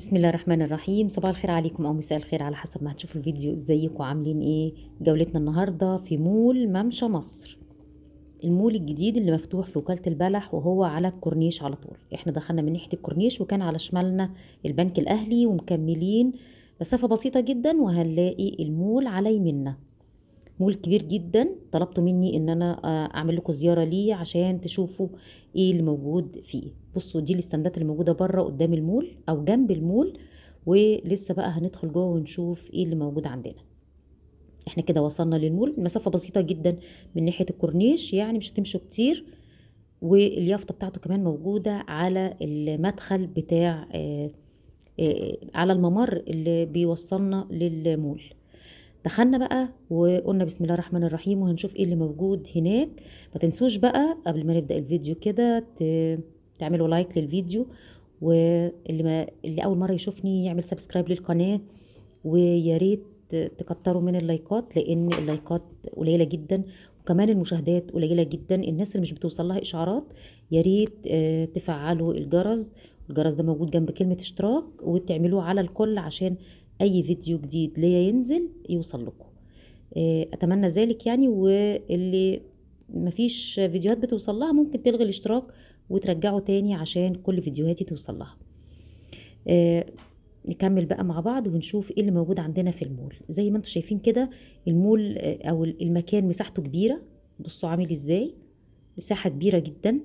بسم الله الرحمن الرحيم صباح الخير عليكم او مساء الخير على حسب ما هتشوفوا الفيديو ازيكم عاملين ايه جولتنا النهارده في مول ممشى مصر المول الجديد اللي مفتوح في وكاله البلح وهو على الكورنيش على طول احنا دخلنا من ناحيه الكورنيش وكان على شمالنا البنك الاهلي ومكملين مسافه بسيطه جدا وهنلاقي المول على يميننا مول كبير جدا طلبتوا مني ان انا آه، اعمل لكم زياره ليه عشان تشوفوا ايه اللي موجود فيه بصوا دي الاستندات اللي موجوده بره قدام المول او جنب المول ولسه بقى هندخل جوه ونشوف ايه اللي موجود عندنا احنا كده وصلنا للمول مسافه بسيطه جدا من ناحيه الكورنيش يعني مش هتمشوا كتير واليافطه بتاعته كمان موجوده على المدخل بتاع آه، آه، على الممر اللي بيوصلنا للمول دخلنا بقى وقلنا بسم الله الرحمن الرحيم وهنشوف ايه اللي موجود هناك ما تنسوش بقى قبل ما نبدا الفيديو كده تعملوا لايك للفيديو واللي ما اللي اول مره يشوفني يعمل سبسكرايب للقناه ويا ريت تكتروا من اللايكات لان اللايكات قليله جدا وكمان المشاهدات قليله جدا الناس اللي مش بتوصل لها اشعارات يا ريت آه، تفعلوا الجرس الجرس ده موجود جنب كلمه اشتراك وتعملوه على الكل عشان اي فيديو جديد ليا ينزل يوصل لكم آه، اتمنى ذلك يعني واللي مفيش فيديوهات بتوصل لها ممكن تلغي الاشتراك وترجعه تاني عشان كل فيديوهاتي توصل لها آه نكمل بقى مع بعض ونشوف ايه اللي موجود عندنا في المول زي ما انتم شايفين كده المول آه، او المكان مساحته كبيره بصوا عامل ازاي مساحه كبيره جدا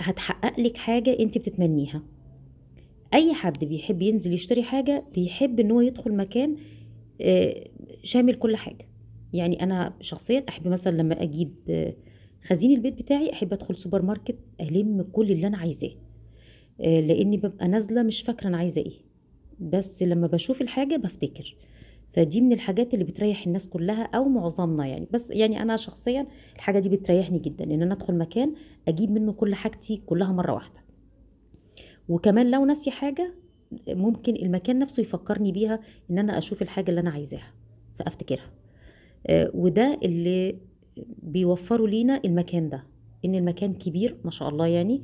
هتحقق لك حاجه انت بتتمنيها اي حد بيحب ينزل يشتري حاجه بيحب ان هو يدخل مكان آه، شامل كل حاجه يعني انا شخصيا احب مثلا لما اجيب آه، خزين البيت بتاعي احب ادخل سوبر ماركت الم كل اللي انا عايزاه آه، لاني ببقى نازله مش فاكره انا عايزه ايه بس لما بشوف الحاجه بفتكر فدي من الحاجات اللي بتريح الناس كلها او معظمنا يعني بس يعني انا شخصيا الحاجه دي بتريحني جدا ان انا ادخل مكان اجيب منه كل حاجتي كلها مره واحده وكمان لو نسي حاجه ممكن المكان نفسه يفكرني بيها ان انا اشوف الحاجه اللي انا عايزاها فافتكرها آه، وده اللي بيوفروا لينا المكان ده ان المكان كبير ما شاء الله يعني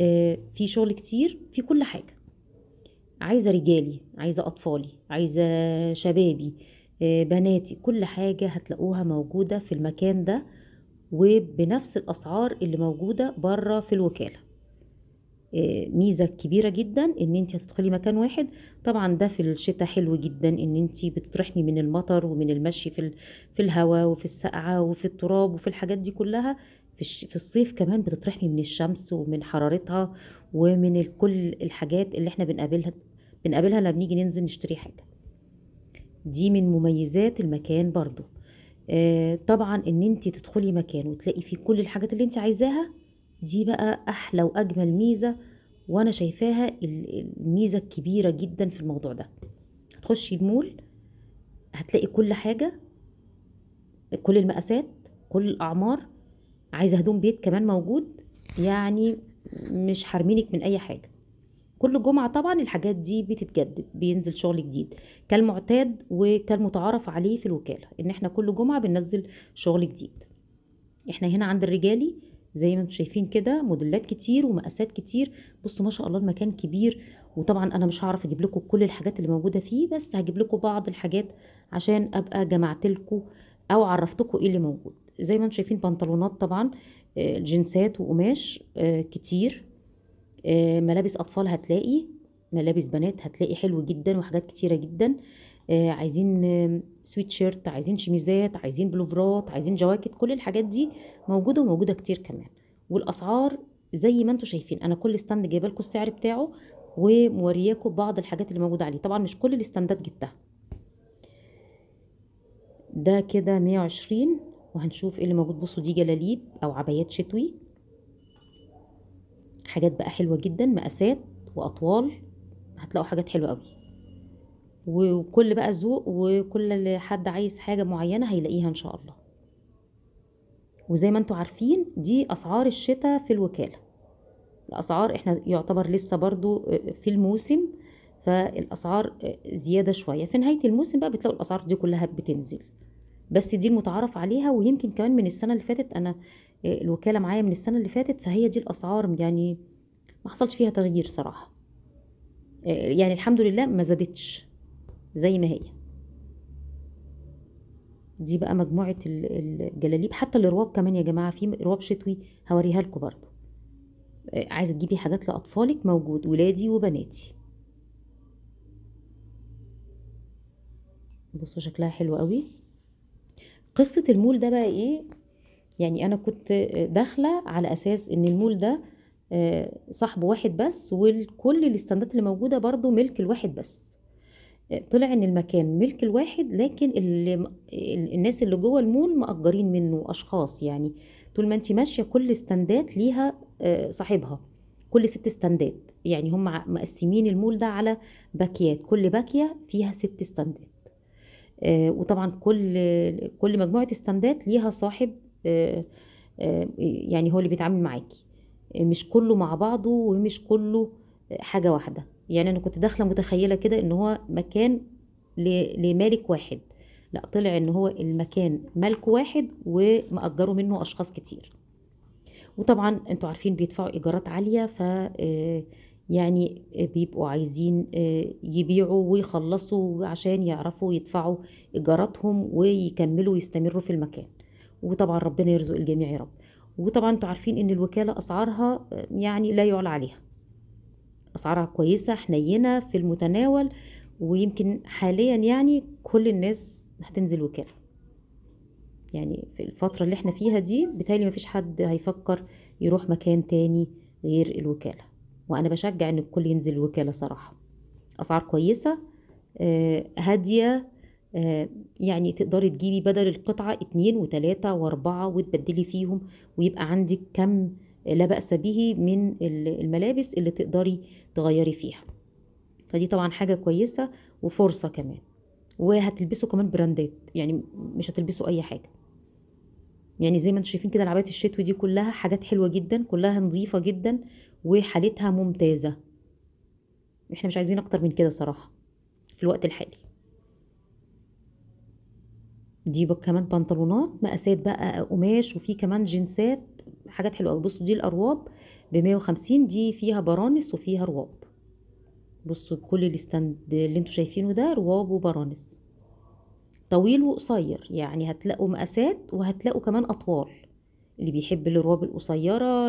آه، في شغل كتير في كل حاجه عايزه رجالي عايزه اطفالي عايزه شبابي آه، بناتي كل حاجه هتلاقوها موجوده في المكان ده وبنفس الاسعار اللي موجوده بره في الوكاله آه، ميزه كبيره جدا ان انت هتدخلي مكان واحد طبعا ده في الشتاء حلو جدا ان انت بتطرحني من المطر ومن المشي في في الهواء وفي السقعه وفي التراب وفي الحاجات دي كلها في, في الصيف كمان بتطرحني من الشمس ومن حرارتها ومن كل الحاجات اللي احنا بنقابلها بنقابلها لما بنيجي ننزل نشتري حاجه دي من مميزات المكان برضو آه، طبعا ان انت تدخلي مكان وتلاقي فيه كل الحاجات اللي انت عايزاها دي بقى احلى واجمل ميزه وانا شايفاها الميزه الكبيره جدا في الموضوع ده هتخشي المول هتلاقي كل حاجه كل المقاسات كل الاعمار عايزه هدوم بيت كمان موجود يعني مش حارمينك من اي حاجه كل جمعة طبعا الحاجات دي بتتجدد بينزل شغل جديد كالمعتاد وكالمتعارف عليه في الوكالة ان احنا كل جمعة بننزل شغل جديد احنا هنا عند الرجالي زي ما انتم شايفين كده موديلات كتير ومقاسات كتير بصوا ما شاء الله المكان كبير وطبعا انا مش هعرف اجيب لكم كل الحاجات اللي موجوده فيه بس هجيب لكم بعض الحاجات عشان ابقى جمعت لكم او عرفتكم ايه اللي موجود زي ما انتم شايفين بنطلونات طبعا آه، جنسات وقماش آه، كتير آه، ملابس اطفال هتلاقي ملابس بنات هتلاقي حلو جدا وحاجات كتيره جدا عايزين سويت شيرت عايزين شميزات عايزين بلوفرات عايزين جواكت كل الحاجات دي موجوده وموجوده كتير كمان والاسعار زي ما انتم شايفين انا كل ستاند جايبه لكم السعر بتاعه ومورياكم بعض الحاجات اللي موجوده عليه طبعا مش كل الاستاندات جبتها ده كده 120 وهنشوف ايه اللي موجود بصوا دي جلاليب او عبايات شتوي حاجات بقى حلوه جدا مقاسات واطوال هتلاقوا حاجات حلوه قوي وكل بقى ذوق وكل اللي حد عايز حاجه معينه هيلاقيها ان شاء الله وزي ما انتم عارفين دي اسعار الشتاء في الوكاله الاسعار احنا يعتبر لسه برضو في الموسم فالاسعار زياده شويه في نهايه الموسم بقى بتلاقوا الاسعار دي كلها بتنزل بس دي المتعارف عليها ويمكن كمان من السنه اللي فاتت انا آه، الوكاله معايا من السنه اللي فاتت فهي دي الاسعار يعني ما حصلش فيها تغيير صراحه آه، يعني الحمد لله ما زادتش زي ما هي دي بقى مجموعة الجلاليب حتى الرواب كمان يا جماعة في رواب شتوي هوريها لكم برضو آه، عايزة تجيبي حاجات لأطفالك موجود ولادي وبناتي بصوا شكلها حلو قوي قصة المول ده بقى ايه يعني انا كنت داخلة على اساس ان المول ده آه، صاحبه واحد بس وكل الاستندات اللي موجودة برضو ملك الواحد بس طلع ان المكان ملك الواحد لكن اللي الناس اللي جوه المول مأجرين منه اشخاص يعني طول ما انت ماشيه كل استندات ليها آه، صاحبها كل ست استندات يعني هم مقسمين المول ده على باكيات كل باكيه فيها ست استندات آه، وطبعا كل كل مجموعه استندات ليها صاحب آه، يعني هو اللي بيتعامل معاكي مش كله مع بعضه ومش كله حاجه واحده يعني انا كنت داخله متخيله كده ان هو مكان لمالك واحد لا طلع ان هو المكان ملك واحد ومأجره منه اشخاص كتير وطبعا انتوا عارفين بيدفعوا ايجارات عاليه ف آه، يعني بيبقوا عايزين آه، يبيعوا ويخلصوا عشان يعرفوا يدفعوا ايجاراتهم ويكملوا ويستمروا في المكان وطبعا ربنا يرزق الجميع يا رب وطبعا انتوا عارفين ان الوكاله اسعارها آه، يعني لا يعلى عليها أسعارها كويسة حنينة في المتناول ويمكن حاليا يعني كل الناس هتنزل وكالة يعني في الفترة اللي احنا فيها دي بالتالي مفيش حد هيفكر يروح مكان تاني غير الوكالة وأنا بشجع إن الكل ينزل الوكالة صراحة أسعار كويسة آه، هادية آه، يعني تقدري تجيبي بدل القطعة اتنين وتلاتة واربعة وتبدلي فيهم ويبقى عندك كم لا بأس به من الملابس اللي تقدري تغيري فيها فدي طبعا حاجة كويسة وفرصة كمان وهتلبسوا كمان براندات يعني مش هتلبسوا أي حاجة يعني زي ما انتم شايفين كده العبايات الشتوي دي كلها حاجات حلوة جدا كلها نظيفة جدا وحالتها ممتازة احنا مش عايزين اكتر من كده صراحة في الوقت الحالي دي كمان بنطلونات مقاسات بقى قماش وفي كمان جنسات حاجات حلوه قوي بصوا دي الارواب ب 150 دي فيها برانس وفيها رواب بصوا كل الستاند اللي انتوا شايفينه ده رواب وبرانس طويل وقصير يعني هتلاقوا مقاسات وهتلاقوا كمان اطوال اللي بيحب الرواب القصيره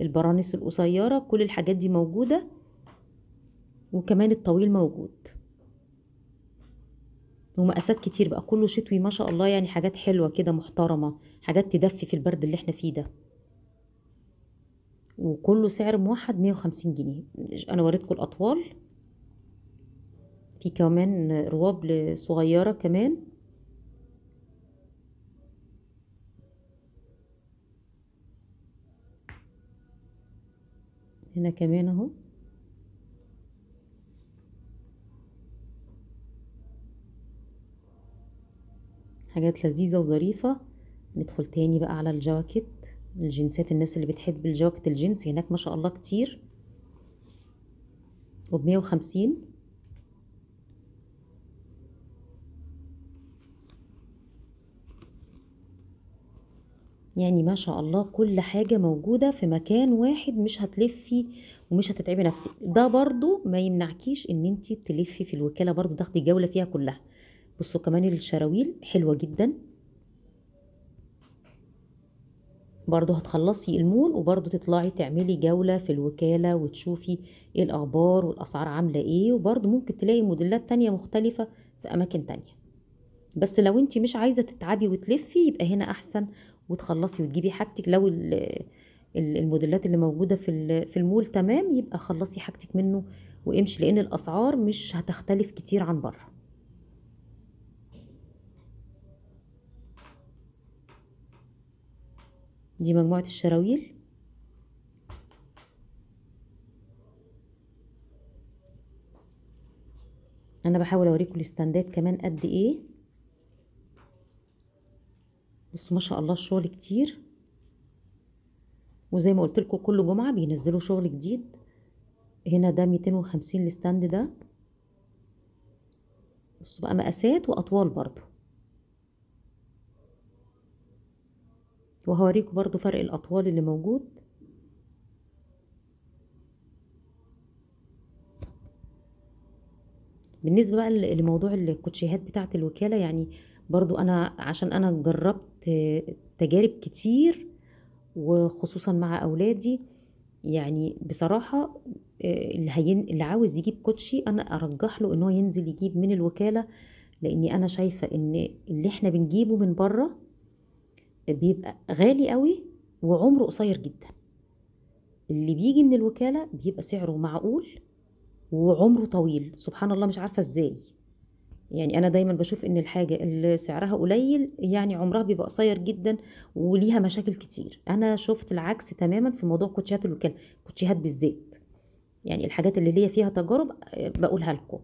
البرانس القصيره كل الحاجات دي موجوده وكمان الطويل موجود ومقاسات كتير بقى كله شتوي ما شاء الله يعني حاجات حلوه كده محترمه حاجات تدفي في البرد اللي احنا فيه ده وكله سعر موحد 150 جنيه انا وريتكم الاطوال في كمان رواب صغيرة كمان هنا كمان اهو حاجات لذيذة وظريفة ندخل تاني بقى على الجواكت الجنسات الناس اللي بتحب الجواكت الجنس هناك ما شاء الله كتير وبمية وخمسين يعني ما شاء الله كل حاجة موجودة في مكان واحد مش هتلفي ومش هتتعبي نفسك ده برضو ما يمنعكيش ان انت تلفي في الوكالة برضو تاخدي جولة فيها كلها بصوا كمان الشراويل حلوة جدا برضو هتخلصي المول وبرضو تطلعي تعملي جولة في الوكالة وتشوفي ايه الأخبار والأسعار عاملة ايه وبرضو ممكن تلاقي موديلات تانية مختلفة في أماكن تانية بس لو انت مش عايزة تتعبي وتلفي يبقى هنا أحسن وتخلصي وتجيبي حاجتك لو الموديلات اللي موجودة في المول تمام يبقى خلصي حاجتك منه وامشي لأن الأسعار مش هتختلف كتير عن بره دي مجموعة الشراويل انا بحاول اوريكم الاستاندات كمان قد ايه بصوا ما شاء الله الشغل كتير وزي ما قلت لكم كل جمعه بينزلوا شغل جديد هنا ده 250 الستاند ده بصوا بقى مقاسات واطوال برضو وهوريكم برضو فرق الأطوال اللي موجود بالنسبة بقى لموضوع الكوتشيهات بتاعة الوكالة يعني برضو أنا عشان أنا جربت تجارب كتير وخصوصا مع أولادي يعني بصراحة آه، اللي, اللي عاوز يجيب كوتشي أنا أرجح له إن هو ينزل يجيب من الوكالة لأني أنا شايفة إن اللي إحنا بنجيبه من بره بيبقى غالي قوي وعمره قصير جدا اللي بيجي من الوكالة بيبقى سعره معقول وعمره طويل سبحان الله مش عارفة ازاي يعني انا دايما بشوف ان الحاجة اللي سعرها قليل يعني عمرها بيبقى قصير جدا وليها مشاكل كتير انا شفت العكس تماما في موضوع كوتشيهات الوكالة كوتشيهات بالذات يعني الحاجات اللي ليا فيها تجارب آه، بقولها لكم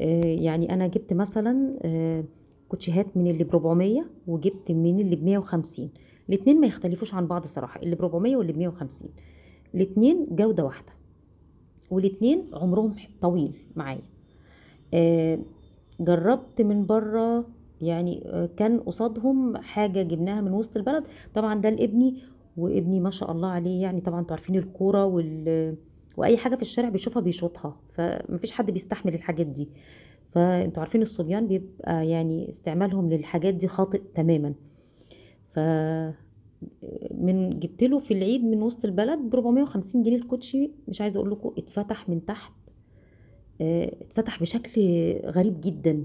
آه، يعني انا جبت مثلا آه، كوتشيهات من اللي ب 400 وجبت من اللي ب 150 الاثنين ما يختلفوش عن بعض صراحه اللي ب 400 واللي ب 150 الاثنين جوده واحده والاثنين عمرهم طويل معايا آه جربت من بره يعني آه كان قصادهم حاجه جبناها من وسط البلد طبعا ده لابني وابني ما شاء الله عليه يعني طبعا انتوا عارفين الكوره وال واي حاجه في الشارع بيشوفها بيشوطها فمفيش حد بيستحمل الحاجات دي فانتوا عارفين الصبيان بيبقى يعني استعمالهم للحاجات دي خاطئ تماما ف من جبت له في العيد من وسط البلد ب 450 جنيه الكوتشي مش عايزه اقول لكم اتفتح من تحت آه، اتفتح بشكل غريب جدا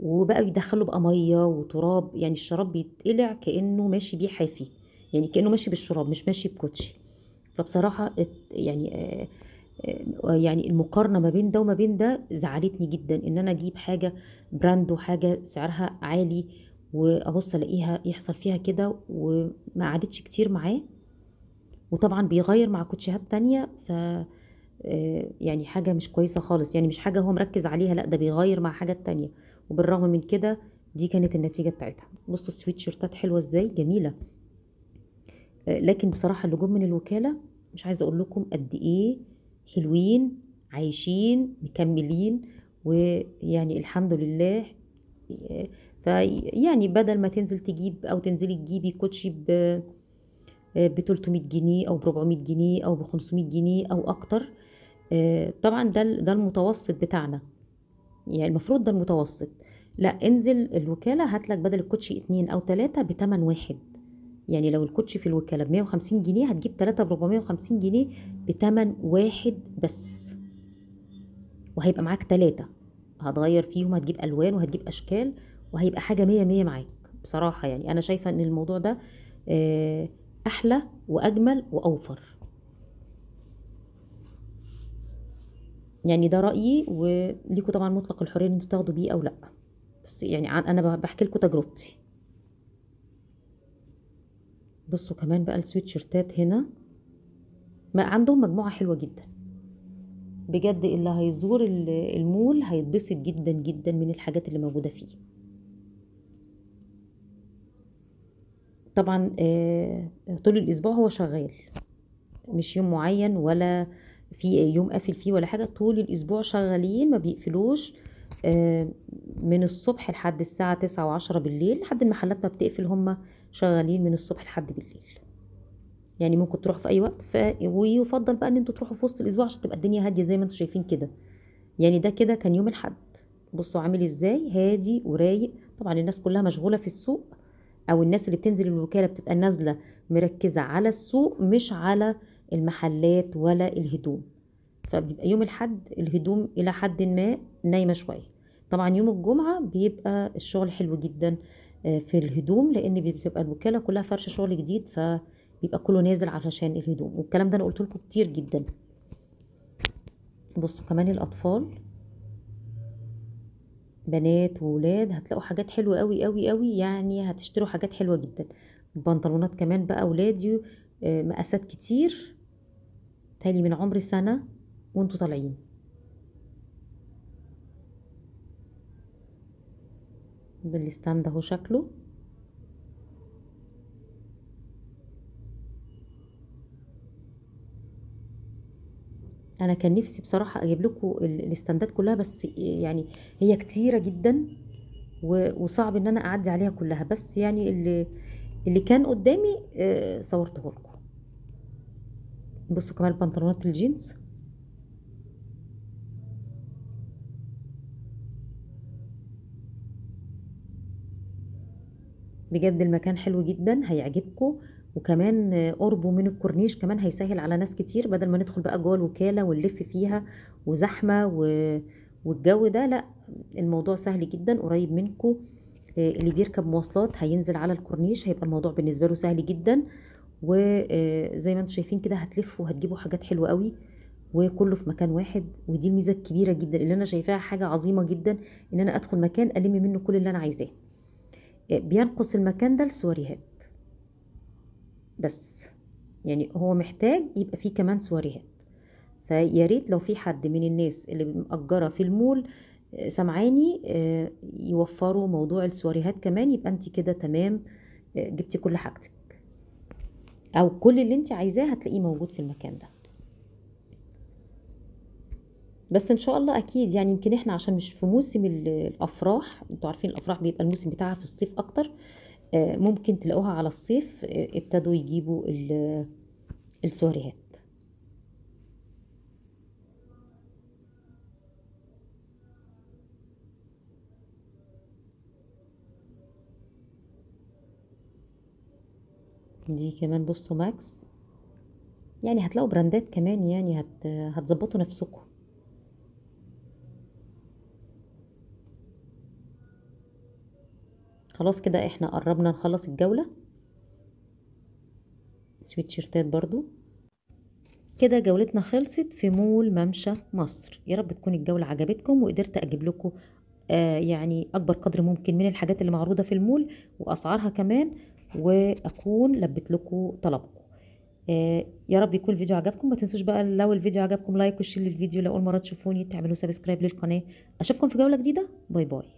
وبقى بيدخله بقى ميه وتراب يعني الشراب بيتقلع كانه ماشي بيه حافي يعني كانه ماشي بالشراب مش ماشي بكوتشي فبصراحه يعني آه، يعني المقارنه ما بين ده وما بين ده زعلتني جدا ان انا اجيب حاجه براند وحاجه سعرها عالي وابص الاقيها يحصل فيها كده وما قعدتش كتير معاه وطبعا بيغير مع كوتشيهات تانية ف آه، يعني حاجة مش كويسة خالص يعني مش حاجة هو مركز عليها لا ده بيغير مع حاجات تانية وبالرغم من كده دي كانت النتيجة بتاعتها بصوا السويت شيرتات حلوة ازاي جميلة آه، لكن بصراحة اللي جم من الوكالة مش عايزة اقول لكم قد ايه حلوين عايشين مكملين ويعني الحمد لله فيعني بدل ما تنزل تجيب او تنزلي تجيبي كوتشي ب ب 300 جنيه او ب 400 جنيه او ب 500 جنيه او اكتر طبعا ده ده المتوسط بتاعنا يعني المفروض ده المتوسط لا انزل الوكاله هاتلك بدل الكوتشي اتنين او تلاته بتمن واحد يعني لو الكوتش في الوكاله ب 150 جنيه هتجيب 3 ب 450 جنيه بتمن واحد بس وهيبقى معاك ثلاثة هتغير فيهم هتجيب الوان وهتجيب اشكال وهيبقى حاجه مية مية معاك بصراحه يعني انا شايفه ان الموضوع ده آه، احلى واجمل واوفر يعني ده رايي وليكوا طبعا مطلق الحريه ان انتوا تاخدوا بيه او لا بس يعني انا بحكي لكم تجربتي بصوا كمان بقى السويتشيرتات هنا ما عندهم مجموعه حلوه جدا بجد اللي هيزور المول هيتبسط جدا جدا من الحاجات اللي موجوده فيه طبعا آه، طول الاسبوع هو شغال مش يوم معين ولا في يوم قافل فيه ولا حاجه طول الاسبوع شغالين ما بيقفلوش آه، من الصبح لحد الساعه تسعة وعشرة بالليل لحد المحلات ما بتقفل هم شغالين من الصبح لحد بالليل يعني ممكن تروح في اي وقت ف... ويفضل بقى ان انتوا تروحوا في وسط الاسبوع عشان تبقى الدنيا هاديه زي ما انتوا شايفين كده يعني ده كده كان يوم الحد بصوا عامل ازاي هادي ورايق طبعا الناس كلها مشغوله في السوق او الناس اللي بتنزل الوكاله بتبقى نازله مركزه على السوق مش على المحلات ولا الهدوم فبيبقى يوم الحد الهدوم الى حد ما نايمه شويه طبعا يوم الجمعه بيبقى الشغل حلو جدا آه، في الهدوم لان بتبقى الوكاله كلها فرش شغل جديد فبيبقى كله نازل علشان الهدوم والكلام ده انا قلت لكم كتير جدا بصوا كمان الاطفال بنات وولاد هتلاقوا حاجات حلوه قوي قوي قوي يعني هتشتروا حاجات حلوه جدا بنطلونات كمان بقى ولادي آه، مقاسات كتير تاني من عمر سنه وانتوا طالعين بالستاند اهو شكله انا كان نفسي بصراحه اجيب لكم الاستندات كلها بس يعني هي كتيره جدا وصعب ان انا اعدي عليها كلها بس يعني اللي اللي كان قدامي آه، صورته لكم بصوا كمان بنطلونات الجينز بجد المكان حلو جدا هيعجبكم وكمان قربه من الكورنيش كمان هيسهل على ناس كتير بدل ما ندخل بقى جوه الوكاله ونلف فيها وزحمه و... والجو ده لا الموضوع سهل جدا قريب منكم آه، اللي بيركب مواصلات هينزل على الكورنيش هيبقى الموضوع بالنسبه له سهل جدا وزي آه، ما انتم شايفين كده هتلفوا وهتجيبوا حاجات حلوه قوي وكله في مكان واحد ودي الميزه الكبيره جدا اللي انا شايفاها حاجه عظيمه جدا ان انا ادخل مكان الم منه كل اللي انا عايزاه بينقص المكان ده السواريهات بس يعني هو محتاج يبقى فيه كمان سواريهات فيا ريت لو في حد من الناس اللي مأجرة في المول آه، سمعاني آه، يوفروا موضوع السواريهات كمان يبقى انت كده تمام آه، جبتي كل حاجتك او كل اللي انت عايزاه هتلاقيه موجود في المكان ده بس ان شاء الله اكيد يعني يمكن احنا عشان مش في موسم الافراح انتوا عارفين الافراح بيبقى الموسم بتاعها في الصيف اكتر آه، ممكن تلاقوها على الصيف آه، ابتدوا يجيبوا السهريات دي كمان بصوا ماكس يعني هتلاقوا براندات كمان يعني هتظبطوا نفسكم خلاص كده احنا قربنا نخلص الجولة سويتشيرتات برضو كده جولتنا خلصت في مول ممشى مصر يا رب تكون الجولة عجبتكم وقدرت اجيب لكم آه يعني اكبر قدر ممكن من الحاجات اللي معروضة في المول واسعارها كمان واكون لبت لكم طلبكم آه يا رب يكون الفيديو عجبكم ما تنسوش بقى لو الفيديو عجبكم لايك وشير للفيديو لو اول مره تشوفوني تعملوا سبسكرايب للقناه اشوفكم في جوله جديده باي باي